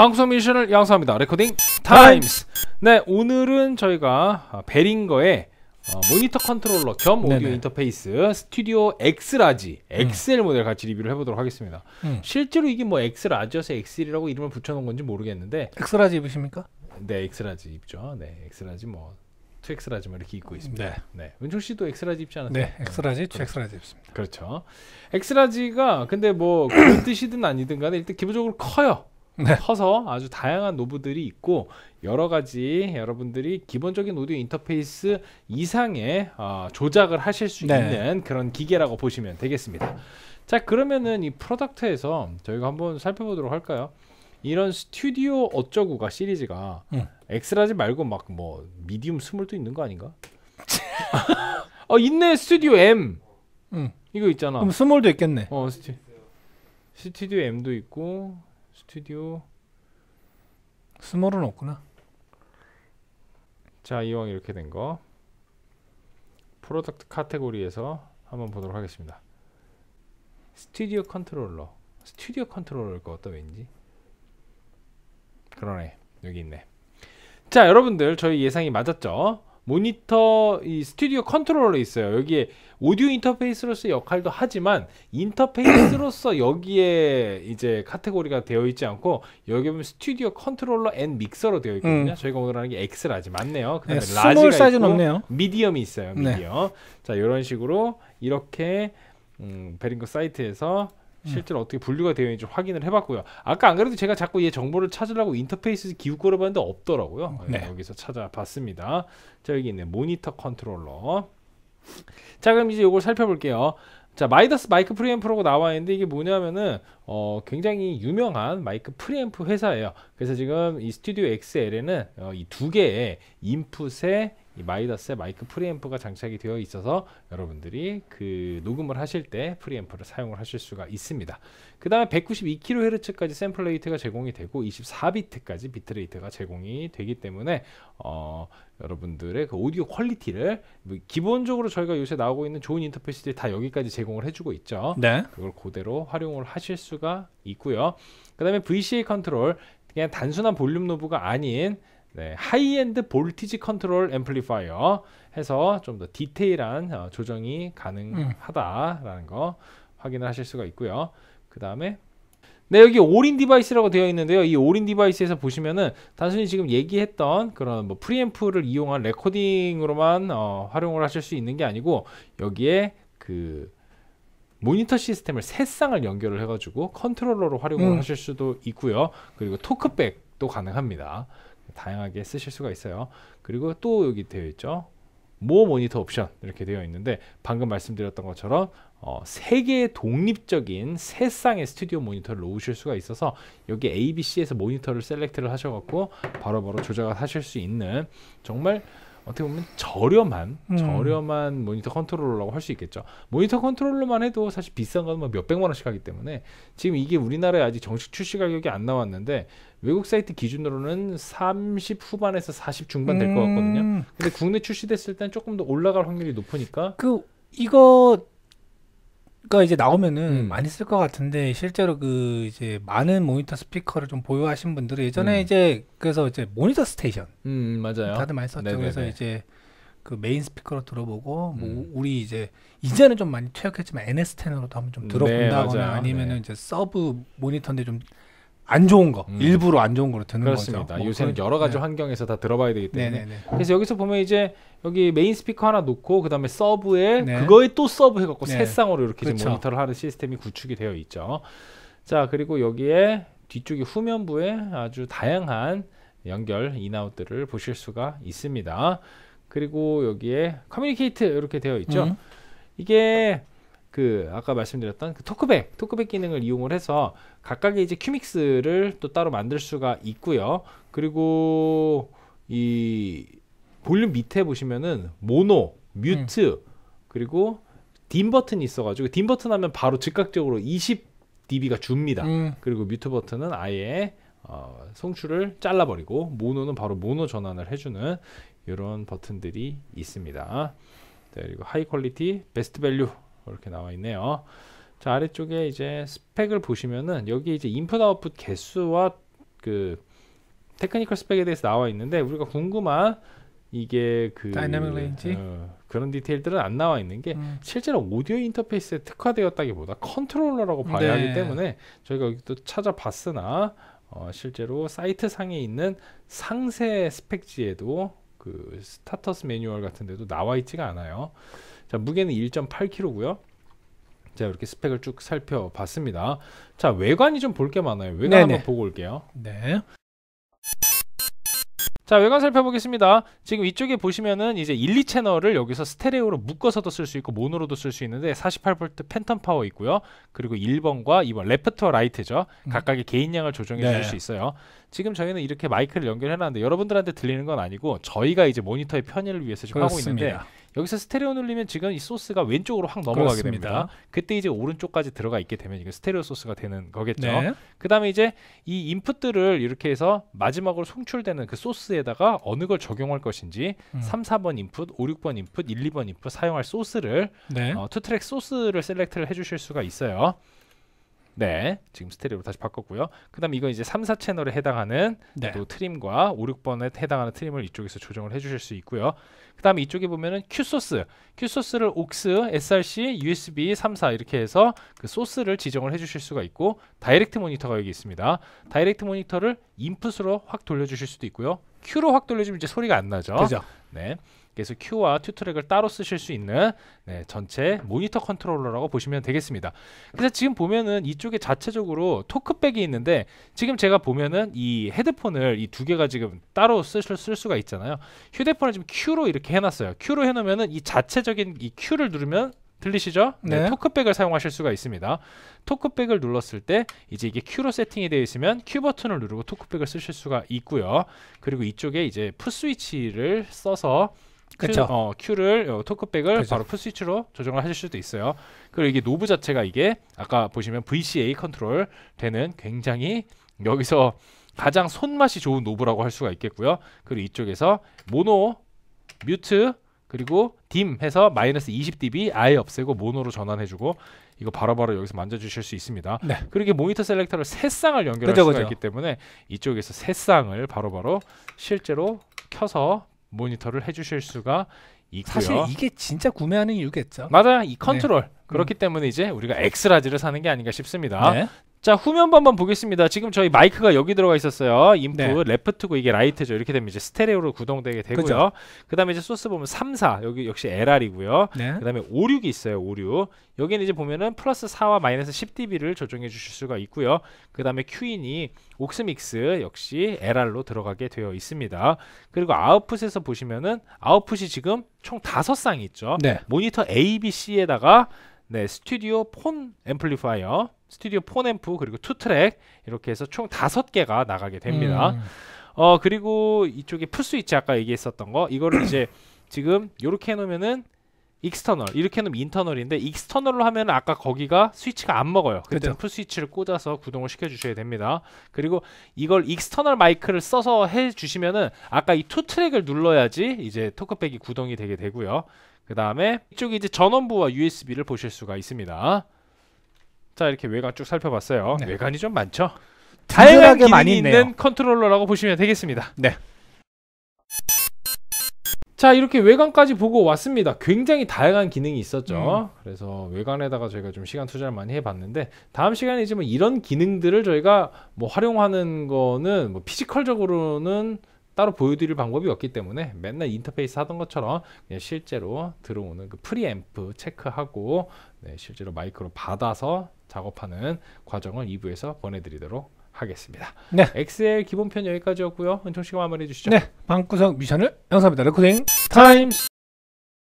방송 미션을 양성합니다. 레코딩 타임스. 네, 오늘은 저희가 아, 베링거의 어, 모니터 컨트롤러 겸 오디오 네네. 인터페이스 스튜디오 X라지 엑셀 음. 모델 같이 리뷰를 해보도록 하겠습니다. 음. 실제로 이게 뭐 X라지여서 엑셀이라고 이름을 붙여놓은 건지 모르겠는데 X라지 입으십니까? 네, X라지 입죠. 네, X라지 뭐 2X라지 뭐 이렇게 입고 있습니다. 네. 네. 은총 씨도 X라지 입지 않았나요? 네, X라지, 2X라지 입습니다. 그렇죠. X라지가 근데 뭐그 뜻이든 아니든 간에 일단 기본적으로 커요. 네. 커서 아주 다양한 노브들이 있고 여러 가지 여러분들이 기본적인 오디오 인터페이스 이상의 어, 조작을 하실 수 네. 있는 그런 기계라고 보시면 되겠습니다. 자 그러면은 이 프로덕트에서 저희가 한번 살펴보도록 할까요? 이런 스튜디오 어쩌구가 시리즈가 음. 엑스라지 말고 막 뭐 미디움 스몰도 있는 거 아닌가? 어 있네 스튜디오 M. 응. 음. 이거 있잖아. 그럼 스몰도 있겠네. 어 스튜 스튜디오 M도 있고 스튜디오 스몰은 없구나 자 이왕 이렇게 된 거 프로덕트 카테고리에서 한번 보도록 하겠습니다 스튜디오 컨트롤러 스튜디오 컨트롤러일 것 같다 왠지 그러네 여기 있네 자 여러분들 저희 예상이 맞았죠 모니터 이 스튜디오 컨트롤러 있어요. 여기에 오디오 인터페이스로서 역할도 하지만 인터페이스로서 여기에 이제 카테고리가 되어 있지 않고 여기 보면 스튜디오 컨트롤러 앤 믹서로 되어 있거든요. 음. 저희가 오늘 하는 게엑라지 맞네요. 그다음에 네, 라지가 사이즈는 없네요. 미디엄이 있어요. 네. 미디엄. 네. 자, 이런 식으로 이렇게 음, 베링거 사이트에서 실제로 어떻게 분류가 되어 있는지 확인을 해봤고요. 아까 안 그래도 제가 자꾸 얘 정보를 찾으려고 인터페이스 기우 거려봤는데 없더라고요. 네, 네. 여기서 찾아봤습니다. 자 여기 있네 모니터 컨트롤러. 자 그럼 이제 이걸 살펴볼게요. 자 마이더스 마이크 프리앰프라고 나와 있는데 이게 뭐냐면은 어 굉장히 유명한 마이크 프리앰프 회사예요. 그래서 지금 이 스튜디오 XL에는 어, 이두 개의 인풋에 이 마이더스의 마이크 프리앰프가 장착이 되어 있어서 여러분들이 그 녹음을 하실 때 프리앰프를 사용을 하실 수가 있습니다. 그 다음에 192kHz까지 샘플 레이트가 제공이 되고 24비트까지 비트레이트가 제공이 되기 때문에 어, 여러분들의 그 오디오 퀄리티를 뭐 기본적으로 저희가 요새 나오고 있는 좋은 인터페이스들이 다 여기까지 제공을 해주고 있죠. 네. 그걸 그대로 활용을 하실 수가 있고요. 그 다음에 VCA 컨트롤 그냥 단순한 볼륨 노브가 아닌 네, 하이엔드 볼티지 컨트롤 앰플리파이어 해서 좀 더 디테일한 어, 조정이 가능하다라는 거 확인을 하실 수가 있고요. 그 다음에 네, 여기 올인 디바이스라고 되어 있는데요. 이 올인 디바이스에서 보시면은 단순히 지금 얘기했던 그런 뭐 프리앰프를 이용한 레코딩으로만 어, 활용을 하실 수 있는 게 아니고 여기에 그 모니터 시스템을 세 쌍을 연결을 해가지고 컨트롤러로 활용을 음. 하실 수도 있고요. 그리고 토크백도 가능합니다. 다양하게 쓰실 수가 있어요. 그리고 또 여기 되어 있죠. 모 모니터 옵션 이렇게 되어 있는데 방금 말씀드렸던 것처럼 어, 3개의 독립적인 세 쌍의 스튜디오 모니터를 놓으실 수가 있어서 여기 ABC에서 모니터를 셀렉트를 하셔갖고 바로바로 조작을 하실 수 있는 정말 어떻게 보면 저렴한 음. 저렴한 모니터 컨트롤러라고 할 수 있겠죠. 모니터 컨트롤러만 해도 사실 비싼 건몇 뭐 백만 원씩 하기 때문에 지금 이게 우리나라에 아직 정식 출시 가격이 안 나왔는데 외국 사이트 기준으로는 30 후반에서 40 중반 될 것 같거든요. 음. 근데 국내 출시됐을 땐 조금 더 올라갈 확률이 높으니까 그 이거 그러니까 이제 나오면은 음. 많이 쓸 것 같은데 실제로 그 이제 많은 모니터 스피커를 좀 보유하신 분들은 예전에 음. 이제 그래서 이제 모니터 스테이션 음, 음 맞아요 다들 많이 썼죠 네네네. 그래서 이제 그 메인 스피커로 들어보고 뭐 음. 우리 이제 이제는 좀 많이 퇴역했지만 NS10으로도 한번 좀 음, 네, 들어본다거나 네, 아니면은 네. 이제 서브 모니터인데 좀안 좋은 거 음. 일부러 안 좋은 거로 듣는 그렇습니다. 거죠. 뭐 요새는 여러 가지 네. 환경에서 다 들어봐야 되기 때문에. 네네네. 네, 네. 그래서 여기서 보면 이제 여기 메인 스피커 하나 놓고 그다음에 서브에 네. 그거에 또 서브 해갖고 네. 세 쌍으로 이렇게 그렇죠. 모니터를 하는 시스템이 구축이 되어 있죠. 자 그리고 여기에 뒤쪽이 후면부에 아주 다양한 연결 인아웃들을 보실 수가 있습니다. 그리고 여기에 커뮤니케이트 이렇게 되어 있죠. 음. 이게 그 아까 말씀드렸던 그 토크백 토크백 기능을 이용을 해서 각각의 이제 큐믹스를 또 따로 만들 수가 있고요. 그리고 이 볼륨 밑에 보시면은 모노, 뮤트 음. 그리고 딤 버튼이 있어가지고 딤 버튼 하면 바로 즉각적으로 20 dB가 줍니다. 음. 그리고 뮤트 버튼은 아예 어, 송출을 잘라버리고 모노는 바로 모노 전환을 해주는 이런 버튼들이 있습니다. 자, 그리고 하이 퀄리티, 베스트 밸류 이렇게 나와 있네요. 자 아래쪽에 이제 스펙을 보시면은 여기 이제 인풋 아웃풋 개수와 그 테크니컬 스펙에 대해서 나와 있는데 우리가 궁금한 이게 그 다이나믹 레인지 어, 그런 디테일들은 안 나와 있는 게 음. 실제로 오디오 인터페이스에 특화되었다기보다 컨트롤러라고 봐야 네. 하기 때문에 저희가 여기 또 찾아봤으나 어, 실제로 사이트 상에 있는 상세 스펙지에도 그 스타터스 매뉴얼 같은 데도 나와 있지가 않아요. 자, 무게는 1.8kg고요. 자, 이렇게 스펙을 쭉 살펴봤습니다. 자, 외관이 좀 볼 게 많아요. 외관 네네. 한번 보고 올게요. 네. 자 외관 살펴보겠습니다 지금 이쪽에 보시면은 이제 1, 2채널을 여기서 스테레오로 묶어서도 쓸 수 있고 모노로도 쓸 수 있는데 4 8 v 팬텀 파워 있고요 그리고 1번과 2번 레프트와 라이트죠 음. 각각의 개인량을 조정해 줄수 네. 있어요 지금 저희는 이렇게 마이크를 연결해 놨는데 여러분들한테 들리는 건 아니고 저희가 이제 모니터의 편의를 위해서 지금 그렇습니다. 하고 있는데 여기서 스테레오 눌리면 지금 이 소스가 왼쪽으로 확 넘어가게 그렇습니다. 됩니다. 그때 이제 오른쪽까지 들어가 있게 되면 이게 스테레오 소스가 되는 거겠죠. 네. 그다음에 이제 이 인풋들을 이렇게 해서 마지막으로 송출되는 그 소스에다가 어느 걸 적용할 것인지 음. 3, 4번 인풋, 5, 6번 인풋, 1, 2번 인풋 사용할 소스를 네. 어, 투트랙 소스를 셀렉트를 해 주실 수가 있어요. 네, 지금 스테레오로 다시 바꿨고요. 그다음 이건 이제 3, 4 채널에 해당하는 네. 또 트림과 5, 6번에 해당하는 트림을 이쪽에서 조정을 해주실 수 있고요. 그다음 이쪽에 보면은 Q 소스, Q 소스를 옥스, SRC, USB 3, 4 이렇게 해서 그 소스를 지정을 해주실 수가 있고 다이렉트 모니터가 여기 있습니다. 다이렉트 모니터를 인풋으로 확 돌려주실 수도 있고요. Q로 확 돌려주면 이제 소리가 안 나죠. 그죠. 네. 그래서 q 와튜 트랙을 따로 쓰실 수 있는 네, 전체 모니터 컨트롤러라고 보시면 되겠습니다. 그래서 지금 보면은 이쪽에 자체적으로 토크백이 있는데 지금 제가 보면은 이 헤드폰을 이 두 개가 지금 따로 쓰실, 쓸 수가 있잖아요. 휴대폰을 지금 q 로 이렇게 해놨어요. q 로 해놓으면은 이 자체적인 이 q 를 누르면 들리시죠? 네. 네. 토크백을 사용하실 수가 있습니다. 토크백을 눌렀을 때 이제 이게 Q로 세팅이 되어 있으면 Q 버튼을 누르고 토크백을 쓰실 수가 있고요. 그리고 이쪽에 이제 풋 스위치를 써서 그쵸. 큐, 어, 큐를 어, 토크백을 그쵸. 바로 풀스위치로 조정을 하실 수도 있어요. 그리고 이게 노브 자체가 이게 아까 보시면 VCA 컨트롤 되는 굉장히 여기서 가장 손맛이 좋은 노브라고 할 수가 있겠고요. 그리고 이쪽에서 모노, 뮤트, 그리고 딤 해서 마이너스 20dB 아예 없애고 모노로 전환해주고 이거 바로바로 여기서 만져주실 수 있습니다. 네. 그리고 모니터 셀렉터를 세 쌍을 연결할 그쵸, 수가 그쵸. 있기 때문에 이쪽에서 세 쌍을 바로바로 실제로 켜서 모니터를 해주실 수가 있고요. 사실 이게 진짜 구매하는 이유겠죠. 맞아요. 이 컨트롤. 네. 그렇기 음. 때문에 이제 우리가 엑스라지를 사는 게 아닌가 싶습니다. 네. 자후면반번 보겠습니다. 지금 저희 마이크가 여기 들어가 있었어요. 인풋, 레프트고 네. 이게 라이트죠. 이렇게 되면 이제 스테레오로 구동되게 되고요. 그 다음에 이제 소스 보면 3, 4 여기 역시 LR이고요. 네. 그 다음에 5, 6이 있어요. 5, 6 여기는 이제 보면은 플러스 4와 마이너스 10dB를 조정해 주실 수가 있고요. 그 다음에 Q인이 옥스믹스 역시 LR로 들어가게 되어 있습니다. 그리고 아웃풋에서 보시면은 아웃풋이 지금 총 5쌍이 있죠. 네. 모니터 A, B, C에다가 네 스튜디오 폰 앰플리파이어 스튜디오 포앰프 그리고 투 트랙 이렇게 해서 총 다섯 개가 나가게 됩니다. 음. 어 그리고 이쪽에 풀 스위치 아까 얘기했었던 거 이거를 이제 지금 이렇게 해놓으면은 익스터널 이렇게 해놓으면 인터널인데 익스터널로 하면 아까 거기가 스위치가 안 먹어요 그때풀 스위치를 꽂아서 구동을 시켜주셔야 됩니다 그리고 이걸 익스터널 마이크를 써서 해주시면은 아까 이 투 트랙을 눌러야지 이제 토크백이 구동이 되게 되고요 그 다음에 이쪽에 이제 전원부와 USB를 보실 수가 있습니다 스타 이렇게 외관 쭉 살펴봤어요. 네. 외관이 좀 많죠. 다양한 기능이 많이 있네요. 있는 컨트롤러라고 보시면 되겠습니다. 네. 자 이렇게 외관까지 보고 왔습니다 굉장히 다양한 기능이 있었죠 음. 그래서 외관에다가 저희가 좀 시간 투자를 많이 해봤는데 다음 시간에 이제 뭐 이런 기능들을 저희가 뭐 활용하는 거는 뭐 피지컬적으로는 따로 보여드릴 방법이 없기 때문에 맨날 인터페이스 하던 것처럼 실제로 들어오는 그 프리앰프 체크하고 네, 실제로 마이크로 받아서 작업하는 과정을 2부에서 보내드리도록 하겠습니다. 네. 엑셀 기본편 여기까지였고요. 은총 씨가 마무리해 주시죠. 네. 방구석 미션을 영상입니다. 레코딩 타임스.